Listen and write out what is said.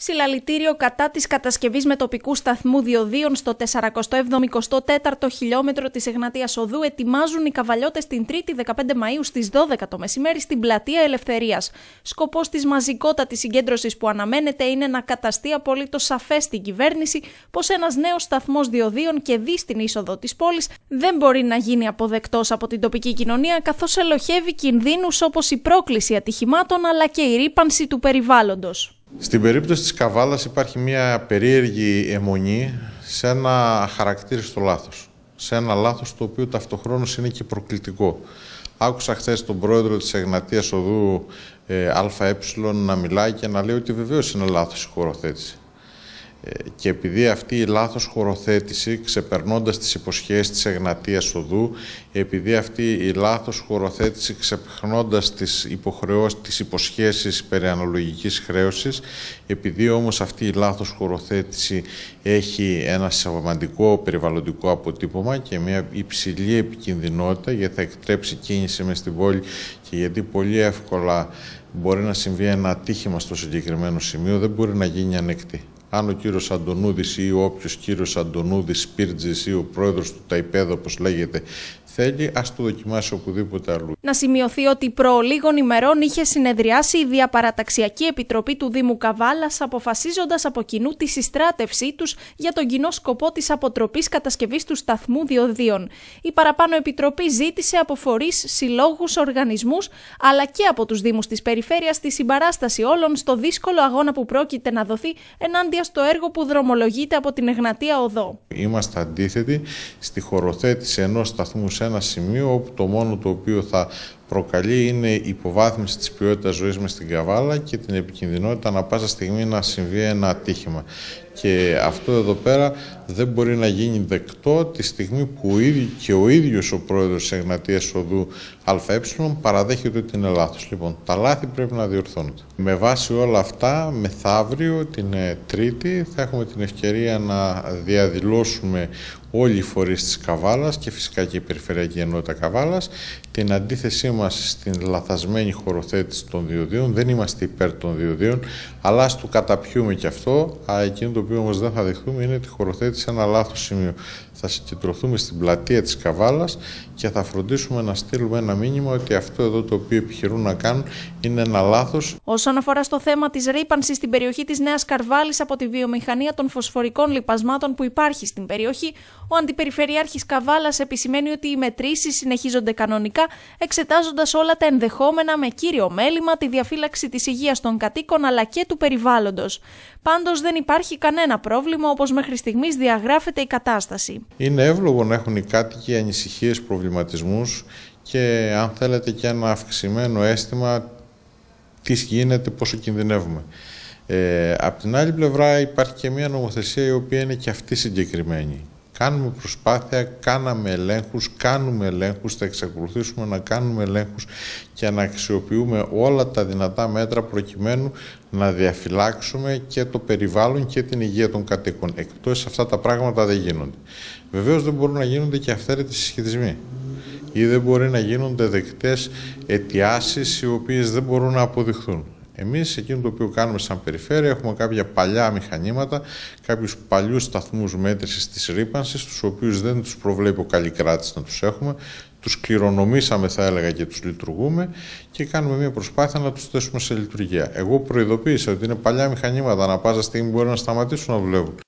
Συλλαλητήριο κατά της κατασκευής με τοπικού σταθμού διοδίων στο 474ο χιλιόμετρο της Εγνατίας Οδού ετοιμάζουν οι καβαλιώτες την 3η 15 Μαΐου στις 12 το μεσημέρι στην Πλατεία Ελευθερίας. Σκοπός της μαζικότατης συγκέντρωσης που αναμένεται είναι να καταστεί απολύτως σαφές στην κυβέρνηση πως ένας νέος σταθμός διοδίων και δι στην είσοδο της πόλης δεν μπορεί να γίνει αποδεκτός από την τοπική κοινωνία καθώς ελοχεύει κινδύνους όπως η πρόκληση ατυχημάτων αλλά και η ρήπανση του περιβάλλοντος. Στην περίπτωση της Καβάλας υπάρχει μια περίεργη αιμονή σε ένα χαρακτήριστο λάθος. Σε ένα λάθος το οποίο ταυτοχρόνως είναι και προκλητικό. Άκουσα χθες τον πρόεδρο της Εγνατίας Οδού ε, ΑΕ να μιλάει και να λέει ότι βεβαίως είναι λάθος η χωροθέτηση. Ε, και επειδή αυτή η λάθος χωροθέτηση ξεπερνώντας τις υποσχέσεις της Εγνατίας Οδού επειδή αυτή η λάθος χωροθέτηση ξεπερνώντας τις, υποχρεώσεις, τις υποσχέσεις περί αναλογικής χρέωσης επειδή όμως αυτή η λάθος χωροθέτηση έχει ένα σημαντικό περιβαλλοντικό αποτύπωμα και μια υψηλή επικινδυνότητα γιατί θα εκτρέψει κίνηση μες στην πόλη και γιατί πολύ εύκολα μπορεί να συμβεί ένα ατύχημα στο συγκεκριμένο σημείο δεν μπορεί να γίνει ανεκτή αν ο κύριος Αντωνούδης ή όποιος κύριος Αντωνούδης Σπίρτζης ή ο πρόεδρος του Ταϊπέδο, όπως λέγεται, θέλει, ας το δοκιμάσει οπουδήποτε αλλού. Να σημειωθεί ότι προ λίγων ημερών είχε συνεδριάσει η Διαπαραταξιακή Επιτροπή του Δήμου Καβάλας, αποφασίζοντας από κοινού τη συστράτευσή τους για τον κοινό σκοπό της αποτροπής κατασκευής του σταθμού διοδίων. Η παραπάνω επιτροπή ζήτησε από φορείς, συλλόγους, οργανισμούς, αλλά και από τους Δήμους της Περιφέρειας τη συμπαράσταση όλων στο δύσκολο αγώνα που πρόκειται να δοθεί ενάντια στο έργο που δρομολογείται από την Εγνατία Οδό. Είμαστε αντίθετοι στη χωροθέτηση ενός σταθμού σε ένα σημείο όπου το μόνο το οποίο θα προκαλεί είναι η υποβάθμιση της ποιότητας ζωής με στην καβάλα και την επικινδυνότητα να πάσα στιγμή να συμβεί ένα ατύχημα. Και αυτό εδώ πέρα δεν μπορεί να γίνει δεκτό τη στιγμή που και ο ίδιος ο πρόεδρος της Εγνατίας Οδού ΑΕ παραδέχεται ότι είναι λάθος. Λοιπόν, τα λάθη πρέπει να διορθώνονται. Με βάση όλα αυτά, μεθαύριο την ε, Τρίτη θα έχουμε την ευκαιρία να διαδηλώσουμε όλοι οι φορείς της Καβάλας και φυσικά και η Περιφερειακή Ενότητα Καβάλας την αντίθεσή είμαστε στην λαθασμένη χωροθέτηση των διοδίων, δεν είμαστε υπέρ των διοδίων, αλλά ας του καταπιούμε και αυτό, Α, εκείνο το οποίο όμως δεν θα δεχτούμε είναι τη χωροθέτηση σε ένα λάθος σημείο. Θα συγκεντρωθούμε στην πλατεία της Καβάλας και θα φροντίσουμε να στείλουμε ένα μήνυμα ότι αυτό εδώ το οποίο επιχειρούν να κάνουν είναι ένα λάθος. Όσον αφορά στο θέμα της ρήπανσης στην περιοχή της Νέας Καρβάλης από τη βιομηχανία των φωσφορικών λιπασμάτων που υπάρχει στην περιοχή, ο Αντιπεριφερειάρχης Καβάλας επισημαίνει ότι οι μετρήσεις συνεχίζονται κανονικά, εξετάζοντας εξετάζοντα όλα τα ενδεχόμενα με κύριο μέλημα τη διαφύλαξη της υγείας των κατοίκων αλλά και του περιβάλλοντος. Πάντως δεν υπάρχει κανένα πρόβλημα όπως μέχρι στιγμής διαγράφεται η κατάσταση. Είναι εύλογο να έχουν οι κάτοικοι ανησυχίες, προβληματισμούς και αν θέλετε και ένα αυξημένο αίσθημα τι γίνεται, πόσο κινδυνεύουμε. Ε, απ' την άλλη πλευρά υπάρχει και μια νομοθεσία η οποία είναι και αυτή συγκεκριμένη Κάνουμε προσπάθεια, κάναμε ελέγχους, κάνουμε ελέγχους, θα εξακολουθήσουμε να κάνουμε ελέγχους και να αξιοποιούμε όλα τα δυνατά μέτρα προκειμένου να διαφυλάξουμε και το περιβάλλον και την υγεία των κατοίκων. Εκτός αυτά τα πράγματα δεν γίνονται. Βεβαίως δεν μπορούν να γίνονται και αυθαίρετοι συσχετισμοί ή δεν μπορεί να γίνονται δεκτές αιτιάσεις οι οποίες δεν μπορούν να αποδειχθούν. Εμείς εκείνο το οποίο κάνουμε σαν περιφέρεια έχουμε κάποια παλιά μηχανήματα, κάποιους παλιούς σταθμούς μέτρησης της ρήπανσης, τους οποίους δεν τους προβλέπει ο κράτηση να τους έχουμε. Τους κληρονομήσαμε, θα έλεγα, και τους λειτουργούμε και κάνουμε μια προσπάθεια να τους θέσουμε σε λειτουργία. Εγώ προειδοποίησα ότι είναι παλιά μηχανήματα, να πάσα στιγμή μπορεί να σταματήσουν να δουλεύουν.